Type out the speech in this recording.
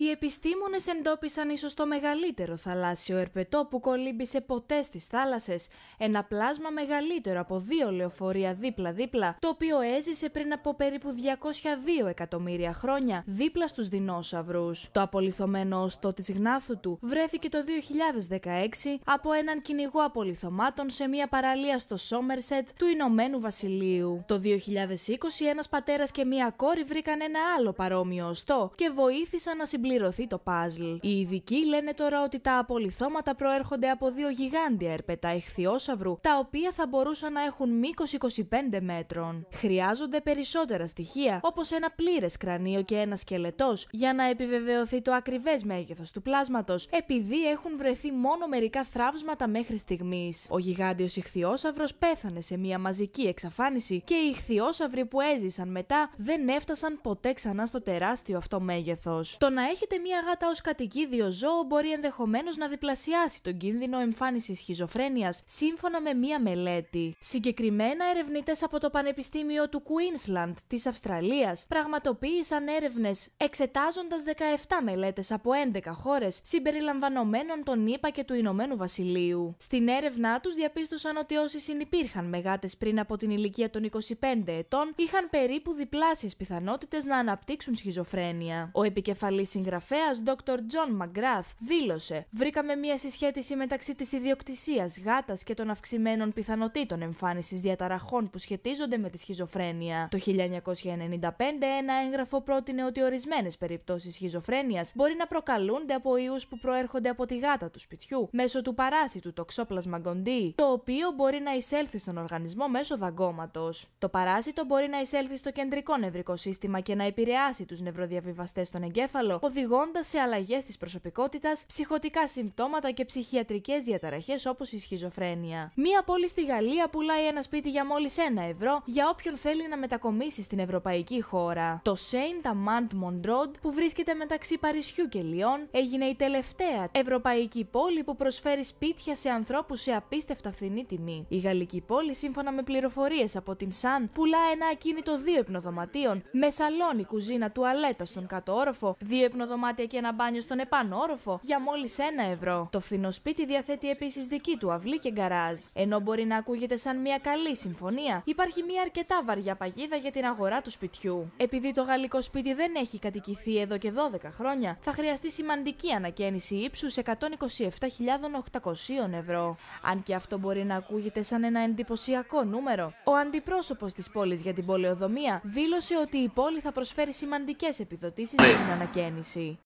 Οι επιστήμονες εντόπισαν ίσως το μεγαλύτερο θαλάσσιο ερπετό που κολύμπησε ποτέ στις θάλασσες, ένα πλάσμα μεγαλύτερο από δύο λεωφορεία δίπλα-δίπλα, το οποίο έζησε πριν από περίπου 202 εκατομμύρια χρόνια δίπλα στους δεινόσαυρους. Το απολυθωμένο οστό της γνάθου του βρέθηκε το 2016 από έναν κυνηγό απολυθωμάτων σε μια παραλία στο Σόμερσετ του Ηνωμένου Βασιλείου. Το 2020 ένας πατέρας και μια κόρη βρήκαν ένα άλλο παρόμοιο οστό και βοήθησαν να συμπληρώσουν συμπληρωθεί το παζλ. Οι ειδικοί λένε τώρα ότι τα απολυθώματα προέρχονται από δύο γιγάντια ερπετά ηχθιόσαυρου, τα οποία θα μπορούσαν να έχουν μήκος 25 μέτρων. Χρειάζονται περισσότερα στοιχεία, όπως ένα πλήρες κρανίο και ένα σκελετός, για να επιβεβαιωθεί το ακριβές μέγεθος του πλάσματος, επειδή έχουν βρεθεί μόνο μερικά θραύσματα μέχρι στιγμής. Ο γιγάντιος ηχθιόσαυρος πέθανε σε μια μαζική εξαφάνιση και οι ηχθιόσαυροι που έζησαν μετά δεν έφτασαν ποτέ ξανά στο τεράστιο αυτό μέγεθος. Το να έχει έχετε μία γάτα ως κατοικίδιο ζώο μπορεί ενδεχομένως να διπλασιάσει τον κίνδυνο εμφάνισης σχιζοφρένειας σύμφωνα με μία μελέτη. Συγκεκριμένα ερευνητές από το Πανεπιστήμιο του Queensland της Αυστραλίας πραγματοποίησαν έρευνες εξετάζοντας 17 μελέτες από 11 χώρες συμπεριλαμβανομένων των ΗΠΑ και του Ηνωμένου Βασιλείου. Στην έρευνά τους διαπίστωσαν ότι όσοι συνυπήρχαν με πριν από την ηλικία των 25 ετών είχαν περίπου διπλάσιες πιθανότητες να αναπτύξουν σχιζοφρένεια. Ο επικεφαλής συγγραφέας Dr. John McGrath δήλωσε: Βρήκαμε μια συσχέτιση μεταξύ της ιδιοκτησίας γάτας και των αυξημένων πιθανότητων εμφάνισης διαταραχών που σχετίζονται με τη σχιζοφρένεια. Το 1995, ένα έγγραφο πρότεινε ότι ορισμένες περιπτώσεις σχιζοφρένειας μπορεί να προκαλούνται από ιούς που προέρχονται από τη γάτα του σπιτιού μέσω του παράσιτου τοξόπλασμα γκοντή, το οποίο μπορεί να εισέλθει στον οργανισμό μέσω δαγκώματος. Το παράσιτο μπορεί να εισέλθει στο κεντρικό νευρικό σύστημα και να επηρεάσει τους νευροδιαβιβαστές στον εγκέφαλο, οδηγώντας σε αλλαγές της προσωπικότητας, ψυχοτικά συμπτώματα και ψυχιατρικές διαταραχές όπως η σχιζοφρένεια. Μία πόλη στη Γαλλία πουλάει ένα σπίτι για μόλις ένα ευρώ για όποιον θέλει να μετακομίσει στην ευρωπαϊκή χώρα. Το Saint Amand Mondrod, που βρίσκεται μεταξύ Παρισιού και Λιών, έγινε η τελευταία ευρωπαϊκή πόλη που προσφέρει σπίτια σε ανθρώπους σε απίστευτα φθηνή τιμή. Η γαλλική πόλη, σύμφωνα με πληροφορίες από την Σαν, πουλά ένα ακίνητο δύο υπνοδωματίων με σαλόνι, κουζίνα, τουαλέτα στον κάτω όροφο, δύο δωμάτια και ένα μπάνιο στον επάνω για μόλις ένα ευρώ. Το φθηνό σπίτι διαθέτει επίσης δική του αυλή και γκαράζ. Ενώ μπορεί να ακούγεται σαν μια καλή συμφωνία, υπάρχει μια αρκετά βαριά παγίδα για την αγορά του σπιτιού. Επειδή το γαλλικό σπίτι δεν έχει κατοικηθεί εδώ και 12 χρόνια, θα χρειαστεί σημαντική ανακαίνιση ύψους 127.800 ευρώ. Αν και αυτό μπορεί να ακούγεται σαν ένα εντυπωσιακό νούμερο, ο αντιπρόσωπος της πόλης για την πολεοδομία δήλωσε ότι η πόλη θα προσφέρει σημαντικές επιδοτήσεις για την ανακαίνιση. see.